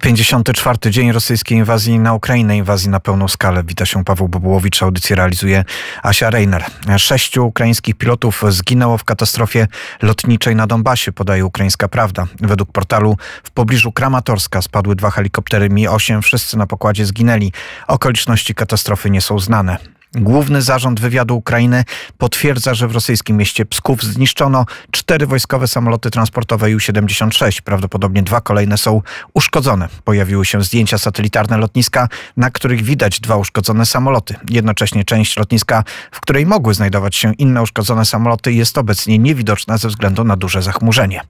554 dzień rosyjskiej inwazji na Ukrainę, inwazji na pełną skalę. Wita się Paweł Bobołowicz, audycję realizuje Asia Reiner. Sześciu ukraińskich pilotów zginęło w katastrofie lotniczej na Donbasie, podaje ukraińska prawda. Według portalu w pobliżu Kramatorska spadły dwa helikoptery Mi-8, wszyscy na pokładzie zginęli. Okoliczności katastrofy nie są znane. Główny Zarząd Wywiadu Ukrainy potwierdza, że w rosyjskim mieście Psków zniszczono cztery wojskowe samoloty transportowe U-76. Prawdopodobnie dwa kolejne są uszkodzone. Pojawiły się zdjęcia satelitarne lotniska, na których widać dwa uszkodzone samoloty. Jednocześnie część lotniska, w której mogły znajdować się inne uszkodzone samoloty, jest obecnie niewidoczna ze względu na duże zachmurzenie.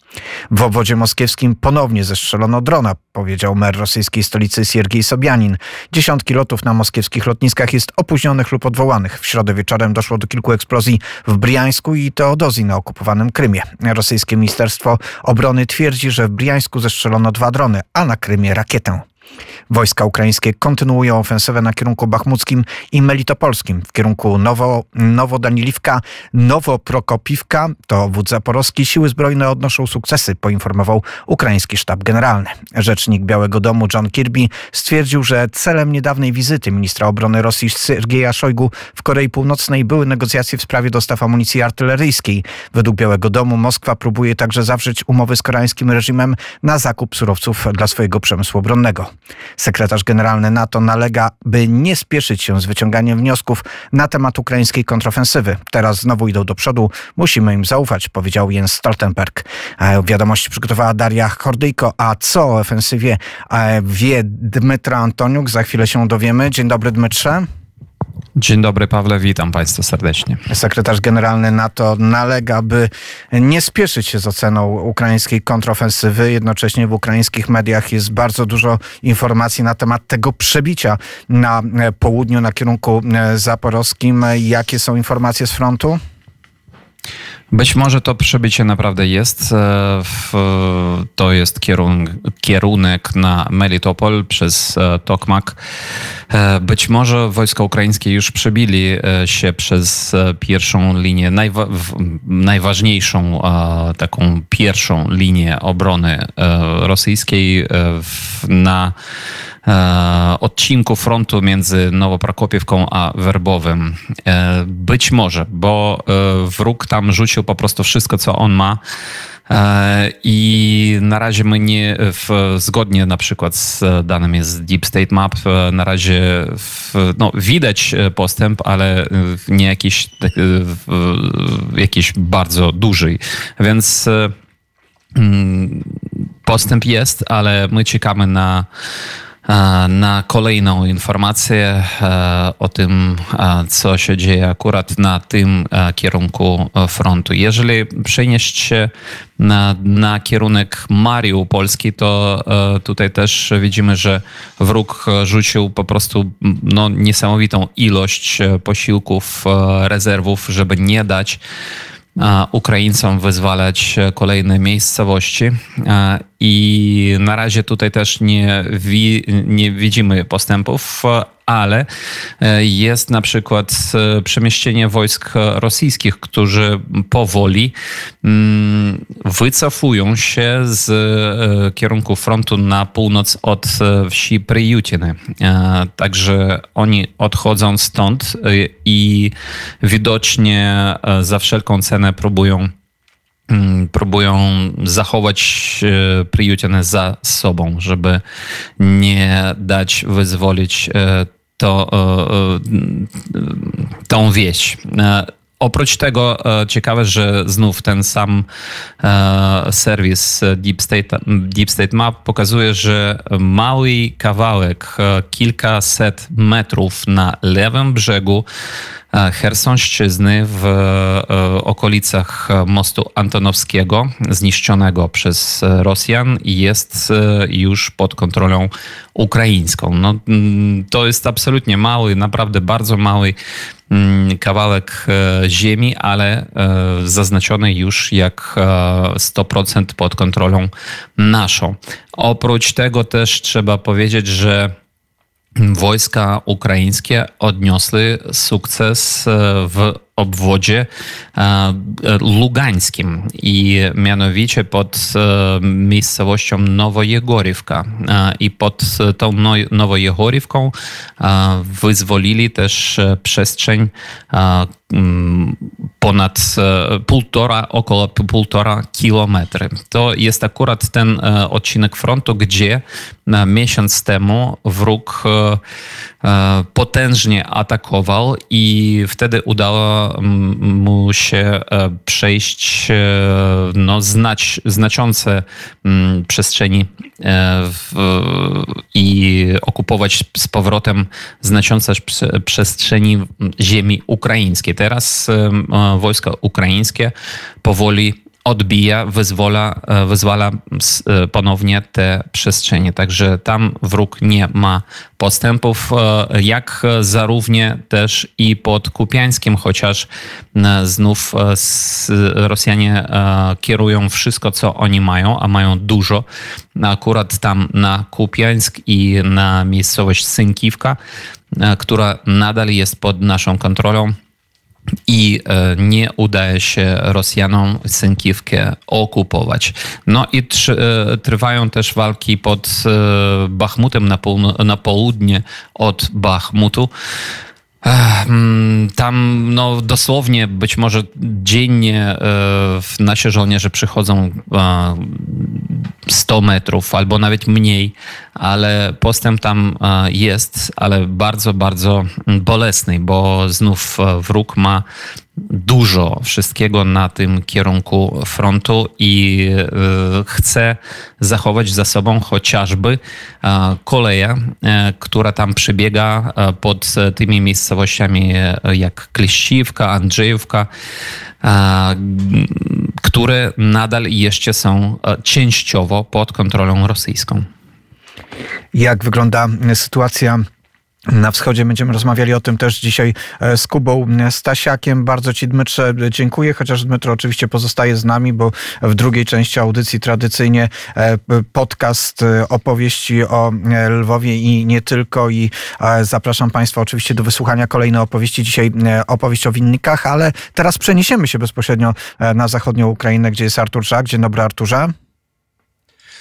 W obwodzie moskiewskim ponownie zestrzelono drona, powiedział mer rosyjskiej stolicy Siergiej Sobianin. Dziesiątki lotów na moskiewskich lotniskach jest opóźnionych lub odwołanych. W środę wieczorem doszło do kilku eksplozji w Briańsku i Teodozji na okupowanym Krymie. Rosyjskie Ministerstwo Obrony twierdzi, że w Briańsku zestrzelono dwa drony, a na Krymie rakietę. Wojska ukraińskie kontynuują ofensywę na kierunku bachmuckim i melitopolskim w kierunku Nowo, Nowodaniliwka, Nowoprokopiwka, to wódz zaporowski. Siły zbrojne odnoszą sukcesy, poinformował ukraiński sztab generalny. Rzecznik Białego Domu John Kirby stwierdził, że celem niedawnej wizyty ministra obrony Rosji Sergeja Szojgu w Korei Północnej były negocjacje w sprawie dostaw amunicji artyleryjskiej. Według Białego Domu Moskwa próbuje także zawrzeć umowy z koreańskim reżimem na zakup surowców dla swojego przemysłu obronnego. Sekretarz generalny NATO nalega, by nie spieszyć się z wyciąganiem wniosków na temat ukraińskiej kontrofensywy. Teraz znowu idą do przodu, musimy im zaufać, powiedział Jens Stoltenberg. Wiadomości przygotowała Daria Hordyjko, a co o ofensywie e, wie Dmytra Antoniuk, za chwilę się dowiemy. Dzień dobry Dmytrze. Dzień dobry, Pawle, witam Państwa serdecznie. Sekretarz Generalny NATO nalega, by nie spieszyć się z oceną ukraińskiej kontrofensywy. Jednocześnie w ukraińskich mediach jest bardzo dużo informacji na temat tego przebicia na południu, na kierunku e, zaporowskim. Jakie są informacje z frontu? Być może to przebycie naprawdę jest. E, to jest kierunek na Melitopol przez e, Tokmak. E, być może wojska ukraińskie już przebili się przez pierwszą linię, najwa najważniejszą, taką pierwszą linię obrony rosyjskiej na E, odcinku frontu między Nowoprokopiewką a Werbowym. E, być może, bo e, wróg tam rzucił po prostu wszystko, co on ma. I na razie my nie, w, zgodnie na przykład z danymi z Deep State Map, na razie w, no, widać postęp, ale nie jakiś, jakiś bardzo duży. Więc mm, postęp jest, ale my czekamy na na kolejną informację e, o tym, co się dzieje akurat na tym e, kierunku frontu. Jeżeli przenieść się na, na kierunek Mariupolski, to e, tutaj też widzimy, że wróg rzucił po prostu no, niesamowitą ilość posiłków, rezerwów, żeby nie dać Ukraińcom wyzwalać e, kolejne miejscowości. E, I na razie tutaj też nie, wi nie widzimy postępów, ale e, jest na przykład e, przemieszczenie wojsk rosyjskich, którzy powoli mm, wycofują się z e, kierunku frontu na północ od wsi Priyutiny. Także oni odchodzą stąd i widocznie za wszelką cenę próbują mm, próbują zachować Priutinę za sobą, żeby nie dać wyzwolić to, e, e, tą wieś. E, oprócz tego ciekawe, że znów ten sam serwis Deep State, Deep State Map pokazuje, że mały kawałek, kilkaset metrów na lewym brzegu E, Hersonszczyzny w e, okolicach mostu Antonowskiego, zniszczonego przez e, Rosjan, jest już pod kontrolą ukraińską. No, mm, to jest absolutnie mały, naprawdę bardzo mały mm, kawałek ziemi, ale zaznaczony już jak 100% pod kontrolą naszą. Oprócz tego też trzeba powiedzieć, że wojska ukraińskie odniosły sukces e, w obwodzie e, lugańskim i mianowicie pod e, miejscowością Nowojegorywka. I pod tą Nowojegorywką wyzwolili też przestrzeń Mm, ponad e, półtora, około półtora kilometry. To jest akurat ten e, odcinek frontu, gdzie miesiąc temu wróg e, potężnie atakował i wtedy udało mu się przejść no, znać, znaczące przestrzeni w, i okupować z powrotem znaczące przestrzeni ziemi ukraińskiej teraz wojska ukraińskie powoli odbija, e, wyzwala, wyzwala e, ponownie te przestrzenie. Także tam wróg nie ma postępów, e, jak zarównie też i pod Kupiańskim, chociaż znów Rosjanie kierują wszystko, co oni mają, a mają dużo. Akurat tam na Kupiańsk i na miejscowość Synkiwka, która nadal jest pod naszą kontrolą i e, nie udaje się Rosjanom Sękiwkę okupować. No i e, trwają też walki pod e, Bachmutem na, na południe od Bachmutu. Ehm, tam no, dosłownie być może dziennie nasi żołnierze przychodzą 100 metrów albo nawet mniej, ale postęp tam e, jest, ale bardzo, bardzo bolesny, bo znów e, wróg ma dużo wszystkiego na tym kierunku frontu i e, chce zachować za sobą chociażby koleję, która tam przebiega pod tymi miejscowościami jak Kliściwka, Andrzejówka które nadal jeszcze są e, częściowo pod kontrolą rosyjską. Jak wygląda sytuacja na wschodzie będziemy rozmawiali o tym też dzisiaj e, z Kubą e, Stasiakiem. Bardzo Ci Dmytrze e, dziękuję, chociaż Dmytro oczywiście pozostaje z nami, bo w drugiej części audycji tradycyjnie podcast opowieści o Lwowie i nie tylko i zapraszam Państwa oczywiście do wysłuchania kolejnej opowieści. Dzisiaj opowieść o winnikach, ale teraz przeniesiemy się bezpośrednio na zachodnią Ukrainę, gdzie jest Artur Żak. Dzień dobry Arturza.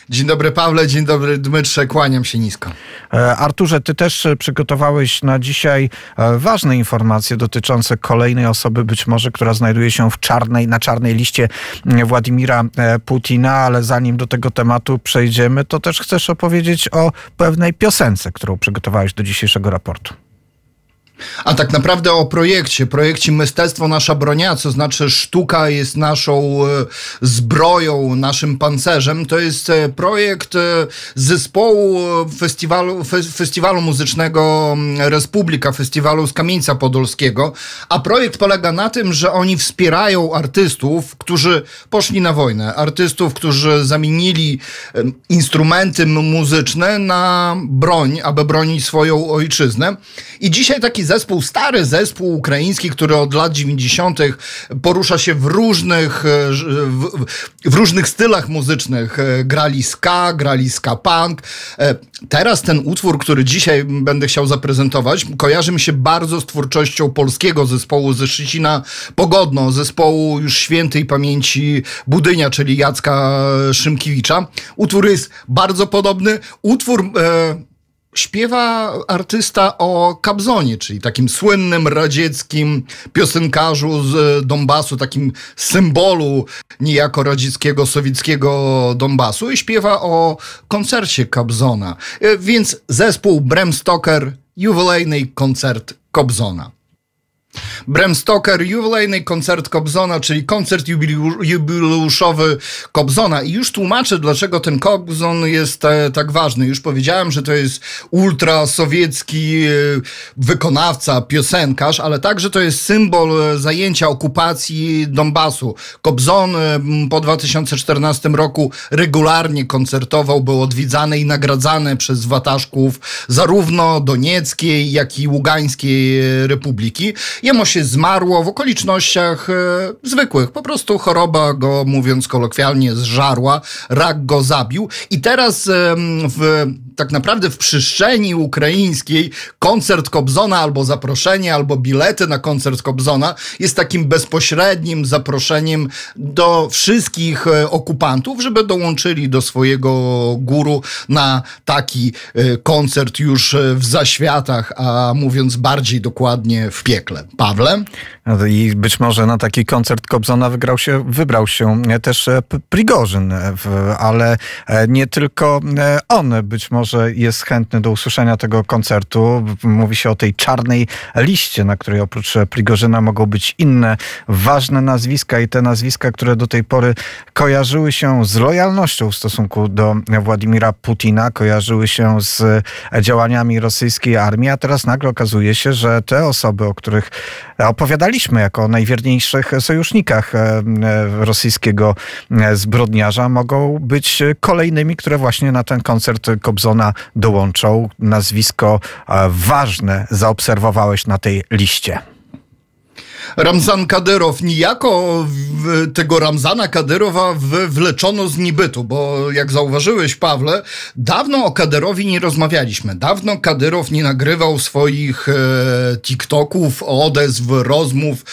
Dzień dobry Pawle, dzień dobry Dmytrze, kłaniam się nisko. E, Arturze, ty też e, przygotowałeś na dzisiaj e, ważne informacje dotyczące kolejnej osoby, być może, która znajduje się w czarnej, na czarnej liście Władimira Putina, ale zanim do tego tematu przejdziemy, to też chcesz opowiedzieć o pewnej piosence, którą przygotowałeś do dzisiejszego raportu. A tak naprawdę o projekcie, projekcie Mystectwo Nasza Bronia, co znaczy sztuka jest naszą e, zbroją, naszym pancerzem, to jest e, projekt e, zespołu festiwalu, festiwalu muzycznego Respublika, festiwalu z Kamieńca Podolskiego, a projekt polega na tym, że oni wspierają artystów, którzy poszli na wojnę, artystów, którzy zamienili instrumenty muzyczne na broń, aby bronić swoją ojczyznę. I dzisiaj taki zespół, stary zespół ukraiński, który od lat 90. porusza się w różnych, e, e, w, w różnych stylach muzycznych. E, grali ska, grali ska punk. Teraz ten utwór, który dzisiaj będę chciał zaprezentować, kojarzy mi się bardzo z twórczością polskiego zespołu ze Szczecina Pogodno, zespołu już świętej pamięci Budynia, czyli Jacka Szymkiewicza. Utwór jest bardzo podobny. Utwór... E, śpiewa artysta o Kabzonie, czyli takim słynnym radzieckim piosenkarzu z Donbasu, takim symbolu niejako radzieckiego, sowieckiego Donbasu i śpiewa o koncercie Kabzona. E, więc zespół Bram Stoker, jubilejny koncert Kobzona. Bram Stoker, jubilejny koncert Kobzona, czyli koncert jubileuszowy Kobzona. I już tłumaczę, dlaczego ten Kobzon jest e, tak ważny. Już powiedziałem, że to jest ultrasowiecki e, wykonawca, piosenkarz, ale także to jest symbol e, zajęcia okupacji Donbasu. Kobzon po 2014 roku regularnie koncertował, był odwiedzany i nagradzany przez wataszków zarówno Donieckiej, jak i Ługańskiej Republiki. Jemu się zmarło w okolicznościach e, zwykłych. Po prostu choroba go, mówiąc kolokwialnie, zżarła, rak go zabił i teraz e, w tak naprawdę w przyszłości ukraińskiej koncert Kobzona albo zaproszenie, albo bilety na koncert Kobzona jest takim bezpośrednim zaproszeniem do wszystkich e, okupantów, żeby dołączyli do swojego guru na taki e, koncert już e, w zaświatach, a mówiąc bardziej dokładnie w piekle. Pawle? No I być może na taki koncert Kobzona wygrał się, wybrał się też Prigorzyn, ale nie tylko on, być może może jest chętny do usłyszenia tego koncertu. Mówi się o tej czarnej liście, na której oprócz Prigorzyna mogą być inne ważne nazwiska i te nazwiska, które do tej pory kojarzyły się z lojalnością w stosunku do Władimira Putina, kojarzyły się z działaniami rosyjskiej armii, a teraz nagle okazuje się, że te osoby, o których opowiadaliśmy jako o najwierniejszych sojusznikach e, e, rosyjskiego e, zbrodniarza, mogą być kolejnymi, które właśnie na ten koncert Kobzona Johnsona dołączą. Nazwisko e, ważne zaobserwowałeś na tej liście. Ramzan Kadyrow. niejako tego Ramzana Kadyrowa wleczono z nibytu, bo jak zauważyłeś, Pawle, dawno o Kadyrowi nie rozmawialiśmy. Dawno Kadyrow nie nagrywał swoich e, TikToków, odezw, rozmów e,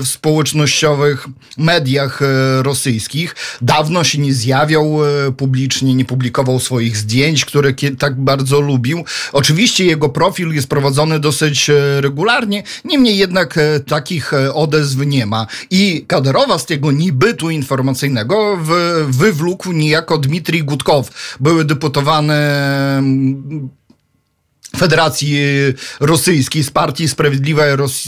w społecznościowych mediach e, rosyjskich. Dawno się nie zjawiał e, publicznie, nie publikował swoich zdjęć, które tak bardzo lubił. Oczywiście jego profil jest prowadzony dosyć regularnie, niemniej jednak takich takich e, odezw nie ma. I Kaderowa z tego nibytu informacyjnego wywlókł niejako Dmitrij Gutkow, były deputowany mm, Federacji y, Rosyjskiej z partii Sprawiedliwa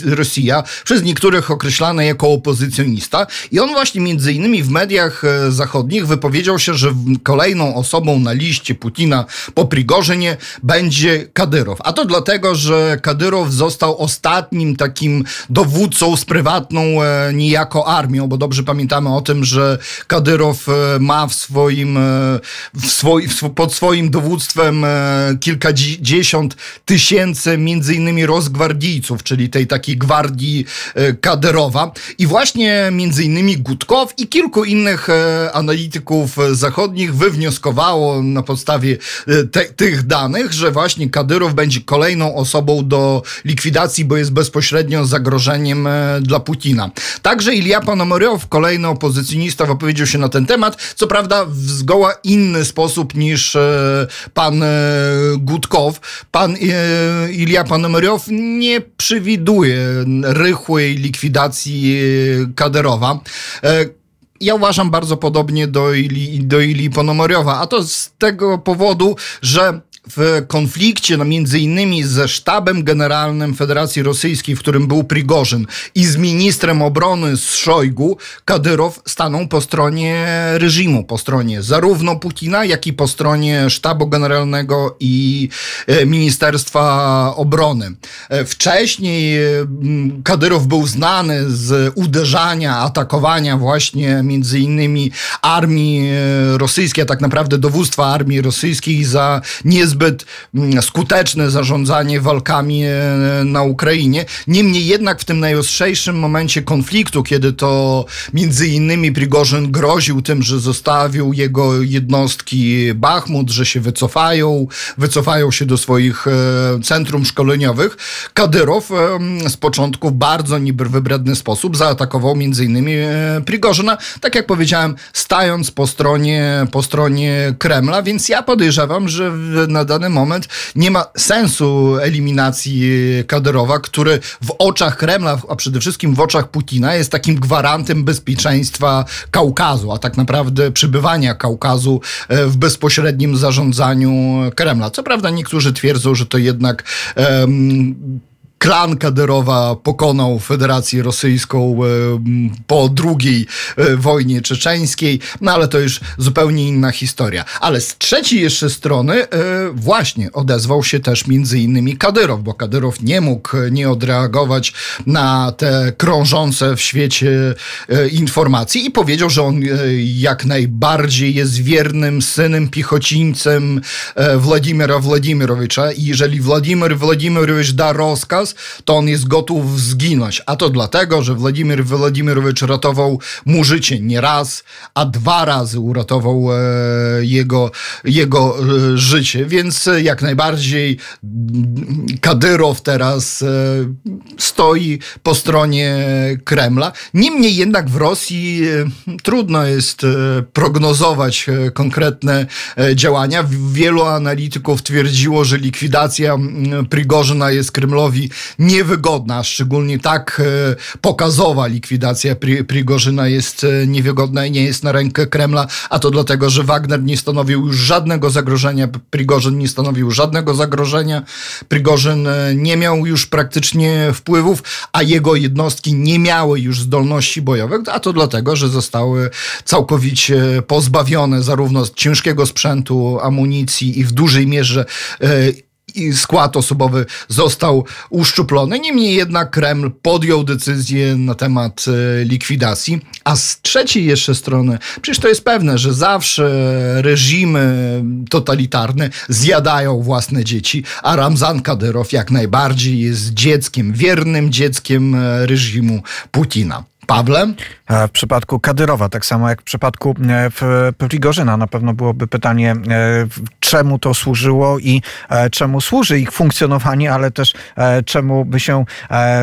Rosja, przez niektórych określany jako opozycjonista. I on właśnie między innymi w mediach e, zachodnich wypowiedział się, że kolejną osobą na liście Putina po Prigorzynie będzie Kadyrow. A to dlatego, że Kadyrow został ostatnim takim dowódcą z prywatną e, niejako armią, bo dobrze pamiętamy o tym, że Kadyrow e, ma w swoim, w pod swoim dowództwem kilkadziesiąt tysięcy między innymi rozgwardijców, czyli tej takiej gwardii e, kaderowa i właśnie między innymi Gutkow i kilku innych e, analityków e, zachodnich wywnioskowało na podstawie te, tych danych, że właśnie Kadyrow będzie kolejną osobą do likwidacji, bo jest bezpośrednio zagrożeniem dla Putina. Także Ilya Panomoriow, kolejny opozycjonista, wypowiedział się na ten temat, co prawda w zgoła inny sposób niż pan Gutkow. Pan pan e, Ilia Panomeriow nie przewiduje rychłej likwidacji e, Kaderowa e, ja uważam bardzo podobnie do Ili, do Ili Ponomoriowa, a to z tego powodu, że w konflikcie no, między innymi ze sztabem generalnym Federacji Rosyjskiej, w którym był Prigorzyn i z ministrem obrony z Szojgu, Kadyrow stanął po stronie reżimu, po stronie zarówno Putina, jak i po stronie sztabu generalnego i e, Ministerstwa Obrony. E, wcześniej e, Kadyrow był znany z uderzania, atakowania właśnie między innymi armii rosyjskiej, a tak naprawdę dowództwa armii rosyjskiej za niezwykłe niezbyt mm, skuteczne zarządzanie walkami e, na Ukrainie. Niemniej jednak w tym najostrzejszym momencie konfliktu, kiedy to między innymi Prigorzyn groził tym, że zostawił jego jednostki Bachmut, że się wycofają, wycofają się do swoich e, centrum szkoleniowych, Kadyrow e, z początku w bardzo niby wybredny sposób zaatakował między innymi Prigorzyna, tak jak powiedziałem, stając po stronie, po stronie Kremla, więc ja podejrzewam, że na na dany moment nie ma sensu eliminacji y, Kadyrowa, który w oczach Kremla, a przede wszystkim w oczach Putina jest takim gwarantem bezpieczeństwa Kaukazu, a tak naprawdę przybywania Kaukazu y, w bezpośrednim zarządzaniu Kremla. Co prawda niektórzy twierdzą, że to jednak um, klan kaderowa pokonał Federację Rosyjską e, po drugiej e, wojnie czeczeńskiej, no ale to już zupełnie inna historia. Ale z trzeciej jeszcze strony e, właśnie odezwał się też między innymi Kadyrow, bo Kadyrow nie mógł nie odreagować na te krążące w świecie informacje i powiedział, że on jak najbardziej jest wiernym synem piechocińcem Władimira Władimirowicza i jeżeli Władimir Władimirowicz da rozkaz, to on jest gotów zginąć. A to dlatego, że Władimir Władimirowicz ratował mu życie nie raz, a dwa razy uratował e, jego, jego e, życie. Więc e, jak najbardziej Kadyrow teraz e, stoi po stronie Kremla. Niemniej jednak w Rosji e, trudno jest e, prognozować konkretne działania. Wielu analityków twierdziło, że likwidacja Prigorzyna jest Kremlowi niewygodna, szczególnie tak e, pokazowa likwidacja Pri Prigorzyna jest e, niewygodna i nie jest na rękę Kremla, a to dlatego, że Wagner nie stanowił już żadnego zagrożenia, Prigorzyn nie stanowił żadnego zagrożenia, Prigorzyn e, nie miał już praktycznie wpływów, a jego jednostki nie miały już zdolności bojowych, a to dlatego, że zostały całkowicie pozbawione zarówno ciężkiego sprzętu, amunicji i w dużej mierze skład osobowy został uszczuplony. Niemniej jednak Kreml podjął decyzję na temat e, likwidacji. A z trzeciej jeszcze strony, przecież to jest pewne, że zawsze reżimy totalitarne zjadają własne dzieci, a Ramzan Kadyrow jak najbardziej jest dzieckiem, wiernym dzieckiem e, reżimu Putina. Pawle? W przypadku Kadyrowa, tak samo jak w przypadku Prigorzyna, e, na pewno byłoby pytanie, e, czemu to służyło i e, czemu służy ich funkcjonowanie, ale też czemu by się,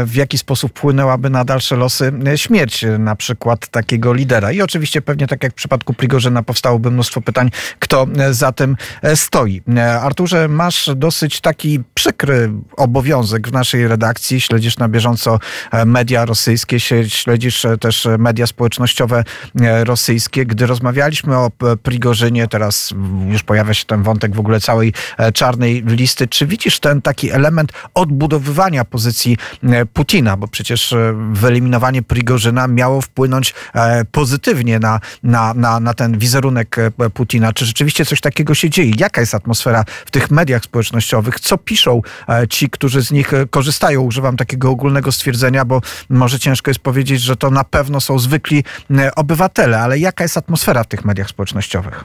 w jaki sposób wpłynęłaby na dalsze losy śmierć na przykład takiego lidera. I oczywiście pewnie tak jak w przypadku Prigorzyna powstałoby mnóstwo pytań, kto za tym stoi. Arturze, masz dosyć taki przykry obowiązek w naszej redakcji, śledzisz na bieżąco media rosyjskie, śledzisz śledzisz e, też e, media społecznościowe e, rosyjskie. Gdy rozmawialiśmy o Prigorzynie, teraz już pojawia się ten wątek w ogóle całej czarnej listy. Czy widzisz ten taki element odbudowywania pozycji Putina? Bo przecież wyeliminowanie Prigorzyna miało wpłynąć pozytywnie na, na, na, na ten wizerunek Putina. Czy rzeczywiście coś takiego się dzieje? Jaka jest atmosfera w tych mediach społecznościowych? Co piszą ci, którzy z nich korzystają? Używam takiego ogólnego stwierdzenia, bo może ciężko jest powiedzieć, że to na pewno są zwykli e, obywatele, ale jaka jest atmosfera w tych mediach społecznościowych?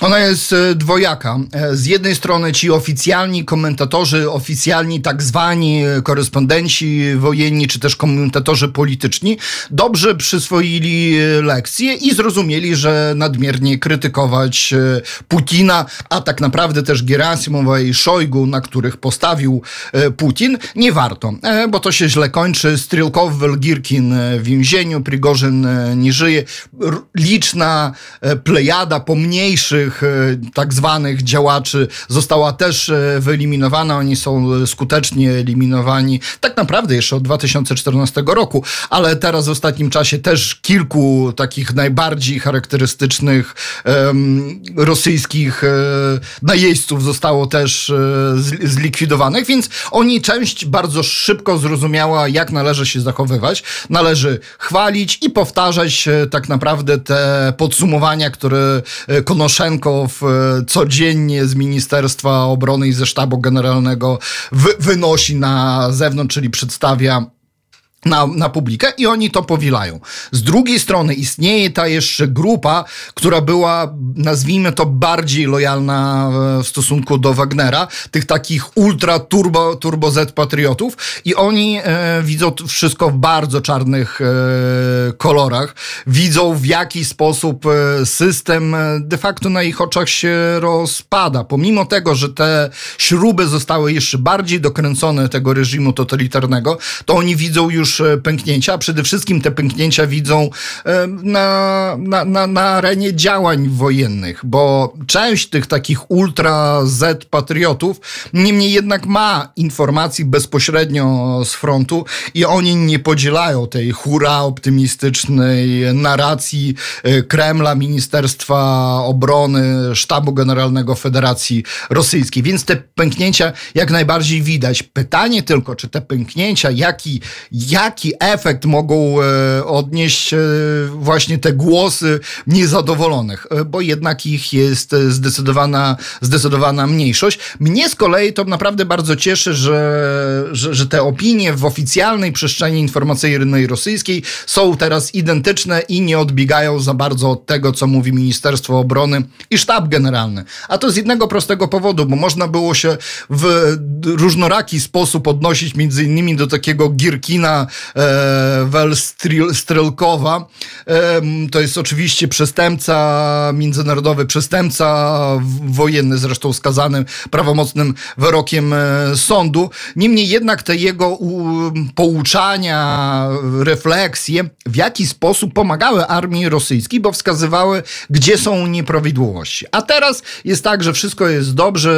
Ona jest e, dwojaka. E, z jednej strony ci oficjalni komentatorzy, oficjalni tak zwani e, korespondenci wojenni, czy też komentatorzy polityczni, dobrze przyswoili lekcje i zrozumieli, że nadmiernie krytykować Putina, a tak naprawdę też Gerasimowa i Szojgu, na których postawił Putin, nie warto, bo to się źle kończy. Strylkow, Welgirkin w więzieniu, Prigorzyn nie żyje. Liczna plejada pomniejszych tych e, tak zwanych działaczy została też e, wyeliminowana. Oni są e, skutecznie eliminowani tak naprawdę jeszcze od 2014 roku, ale teraz w ostatnim czasie też kilku takich najbardziej charakterystycznych um, rosyjskich um, zostało też um, zlikwidowanych, więc oni część bardzo szybko zrozumiała, jak należy się zachowywać. Należy chwalić i powtarzać tak naprawdę te podsumowania, które Konoszenko E, codziennie z Ministerstwa Obrony i ze Sztabu Generalnego wy wynosi na zewnątrz, czyli przedstawia na, na publikę i oni to powielają. Z drugiej strony istnieje ta jeszcze grupa, która była, nazwijmy to, bardziej lojalna e, w stosunku do Wagnera, tych takich ultra turbo, turbo Z patriotów i oni e, widzą wszystko w bardzo czarnych e, kolorach, widzą w jaki sposób e, system e, de facto na ich oczach się rozpada. Pomimo tego, że te śruby zostały jeszcze bardziej dokręcone tego reżimu totalitarnego, to oni widzą już już e, pęknięcia, a przede wszystkim te pęknięcia widzą e, na, na, na, na arenie działań wojennych, bo część tych takich ultra Z patriotów niemniej jednak ma informacji bezpośrednio z frontu i oni nie podzielają tej hura optymistycznej narracji e, Kremla, Ministerstwa Obrony, Sztabu Generalnego Federacji Rosyjskiej. Więc te pęknięcia jak najbardziej widać. Pytanie tylko, czy te pęknięcia, jaki, jak jaki efekt mogą e, odnieść e, właśnie te głosy niezadowolonych, e, bo jednak ich jest zdecydowana, zdecydowana mniejszość. Mnie z kolei to naprawdę bardzo cieszy, że, że, że te opinie w oficjalnej przestrzeni informacyjnej rosyjskiej są teraz identyczne i nie odbiegają za bardzo od tego, co mówi Ministerstwo Obrony i Sztab Generalny. A to z jednego prostego powodu, bo można było się w różnoraki sposób odnosić między innymi do takiego Gierkina Anna e, wel To jest oczywiście przestępca międzynarodowy, przestępca wojenny, zresztą skazany prawomocnym wyrokiem e, sądu. Niemniej jednak te jego pouczania, refleksje w jaki sposób pomagały armii rosyjskiej, bo wskazywały, gdzie są nieprawidłowości. A teraz jest tak, że wszystko jest dobrze,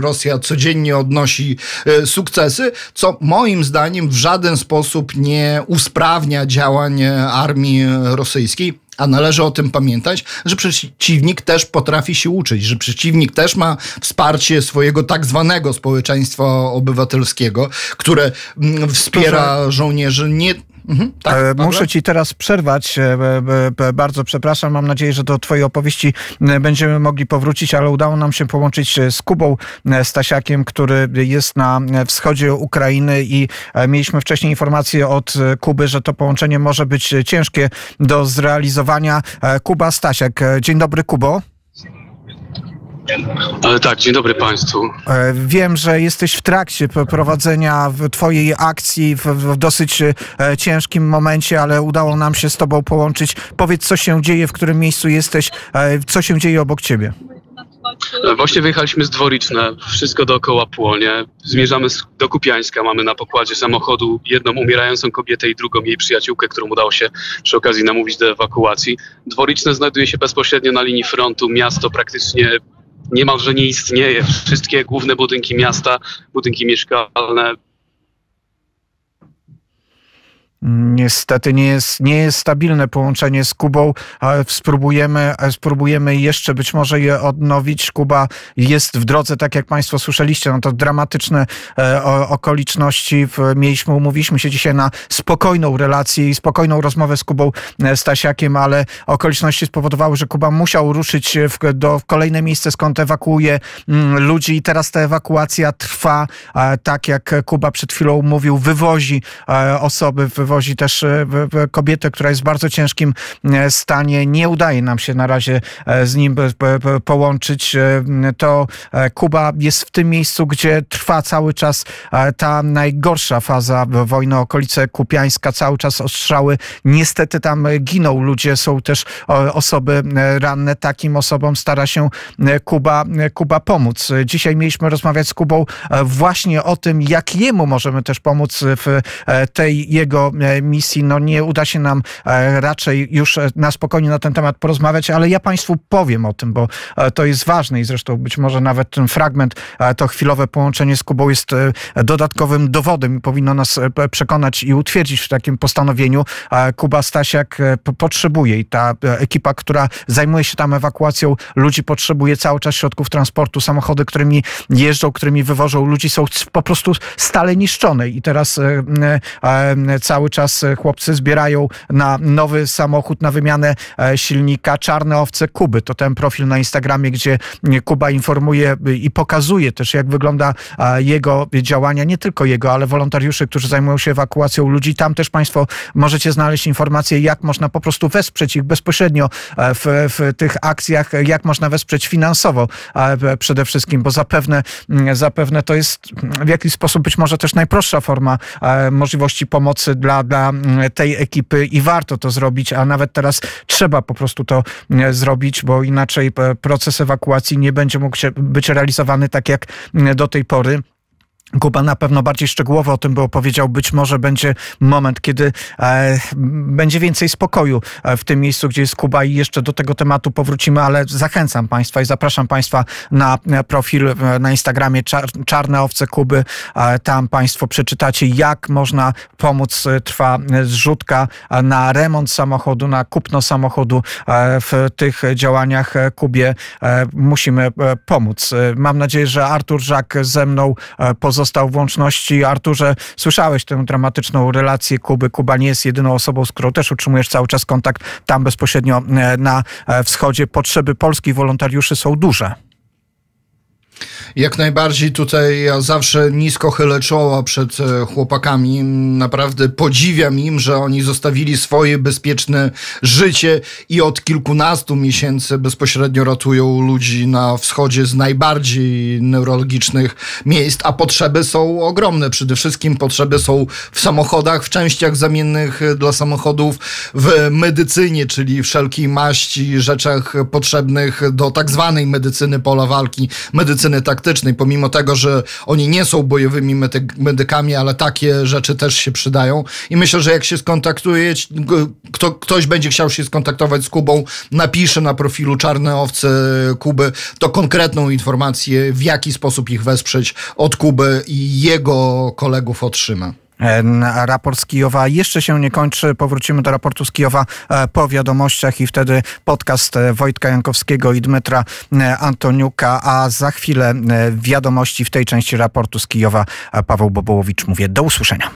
Rosja codziennie odnosi e, sukcesy, co moim zdaniem w żaden sposób sposób nie usprawnia działań e, armii rosyjskiej. A należy o tym pamiętać, że przeciwnik też potrafi się uczyć, że przeciwnik też ma wsparcie swojego tak zwanego społeczeństwa obywatelskiego, które mm, wspiera żołnierzy nie Mhm, tak, e, Muszę ci teraz przerwać. E, e, bardzo przepraszam. Mam nadzieję, że do twojej opowieści będziemy mogli powrócić, ale udało nam się połączyć z Kubą Stasiakiem, który jest na wschodzie Ukrainy i mieliśmy wcześniej informację od Kuby, że to połączenie może być ciężkie do zrealizowania. Kuba Stasiak. Dzień dobry, Kubo tak, dzień dobry Państwu. E, wiem, że jesteś w trakcie prowadzenia Twojej akcji w, dosyć e, ciężkim momencie, ale udało nam się z Tobą połączyć. Powiedz, co się dzieje, w którym miejscu jesteś, e, co się dzieje obok Ciebie. Właśnie wyjechaliśmy z Dworiczne, wszystko dookoła płonie. Zmierzamy do Kupiańska, mamy na pokładzie samochodu jedną umierającą kobietę i drugą jej przyjaciółkę, którą udało się przy okazji namówić do ewakuacji. Dworiczne znajduje się bezpośrednio na linii frontu, miasto praktycznie niemalże nie istnieje. Wszystkie główne budynki miasta, budynki mieszkalne, niestety nie jest, nie jest stabilne połączenie z Kubą. Spróbujemy, spróbujemy jeszcze być może je odnowić. Kuba jest w drodze, tak jak Państwo słyszeliście, no to dramatyczne e, okoliczności. Mieliśmy, umówiliśmy się dzisiaj na spokojną relację i spokojną rozmowę z Kubą e, Stasiakiem, ale okoliczności spowodowały, że Kuba musiał ruszyć e, w, do w kolejne miejsce, skąd ewakuuje mm, ludzi i teraz ta ewakuacja trwa, tak jak Kuba przed chwilą mówił, wywozi osoby, wywozi przewozi też e, kobietę, która jest w bardzo ciężkim e, stanie. Nie udaje nam się na razie e, z nim połączyć. To Kuba jest w tym miejscu, gdzie trwa cały czas ta najgorsza faza wojny, okolice Kupiańska, cały czas ostrzały. Niestety tam giną ludzie, są też osoby ranne. Takim osobom stara się Kuba, Kuba pomóc. Dzisiaj mieliśmy rozmawiać z Kubą właśnie o tym, jak jemu możemy też pomóc w tej jego E, misji. No nie uda się nam e, raczej już e, na spokojnie na ten temat porozmawiać, ale ja Państwu powiem o tym, bo to jest ważne i zresztą być może nawet ten fragment, to chwilowe połączenie z Kubą jest dodatkowym dowodem i powinno nas przekonać i utwierdzić w takim postanowieniu. Kuba Stasiak potrzebuje i ta ekipa, która zajmuje się tam ewakuacją ludzi, potrzebuje cały czas środków transportu, samochody, którymi jeżdżą, którymi wywożą ludzi są po prostu stale niszczone i teraz cały cały czas e, chłopcy zbierają na nowy samochód, na wymianę e, silnika Czarne Owce Kuby. To ten profil na Instagramie, gdzie e, Kuba informuje i pokazuje też, jak wygląda jego działania, nie tylko jego, ale wolontariuszy, którzy zajmują się ewakuacją ludzi. Tam też Państwo możecie znaleźć informacje, jak można po prostu wesprzeć ich bezpośrednio w, w tych akcjach, jak można wesprzeć finansowo przede wszystkim, bo zapewne, mm, zapewne to jest w jakiś sposób być może też najprostsza forma możliwości pomocy dla dla, mm, tej ekipy i warto to zrobić, a nawet teraz trzeba po prostu to mm, zrobić, bo inaczej e, proces ewakuacji nie będzie mógł się, być realizowany tak jak mm, do tej pory. Kuba na pewno bardziej szczegółowo o tym by opowiedział. Być może będzie moment, kiedy e, będzie więcej spokoju e, w tym miejscu, gdzie jest Kuba i jeszcze do tego tematu powrócimy, ale zachęcam Państwa i zapraszam Państwa na profil e, na Instagramie Czarne Owce Kuby. E, tam Państwo przeczytacie, jak można pomóc. Trwa zrzutka na remont samochodu, na kupno samochodu. w tych działaniach Kubie musimy pomóc. mam nadzieję, że Artur Żak ze mną e, pozostał w łączności. Arturze, słyszałeś tę dramatyczną relację Kuby. Kuba nie jest jedyną osobą, z którą też utrzymujesz cały czas kontakt tam bezpośrednio e, na e, wschodzie. Potrzeby polskich wolontariuszy są duże. Jak najbardziej tutaj ja zawsze nisko chylę czoła przed e, chłopakami. Naprawdę podziwiam im, że oni zostawili swoje bezpieczne życie i od kilkunastu miesięcy bezpośrednio ratują ludzi na wschodzie z najbardziej neurologicznych miejsc, a potrzeby są ogromne. Przede wszystkim potrzeby są w samochodach, w częściach zamiennych e, dla samochodów, w medycynie, czyli wszelkiej maści rzeczach potrzebnych do tak zwanej medycyny pola walki, medycyny medycyny taktycznej, pomimo tego, że oni nie są bojowymi medykami, ale takie rzeczy też się przydają. I myślę, że jak się skontaktuje, kto, ktoś będzie chciał się skontaktować z Kubą, napisze na profilu Czarne Owce Kuby to konkretną informację, w jaki sposób ich wesprzeć od Kuby i jego kolegów otrzyma. E, raport z Kijowa jeszcze się nie kończy. Powrócimy do raportu z Kijowa e, po wiadomościach i wtedy podcast e, Wojtka Jankowskiego i Dmytra Antoniuka, a za chwilę wiadomości w tej części raportu z Kijowa. Paweł Bobołowicz mówię do usłyszenia.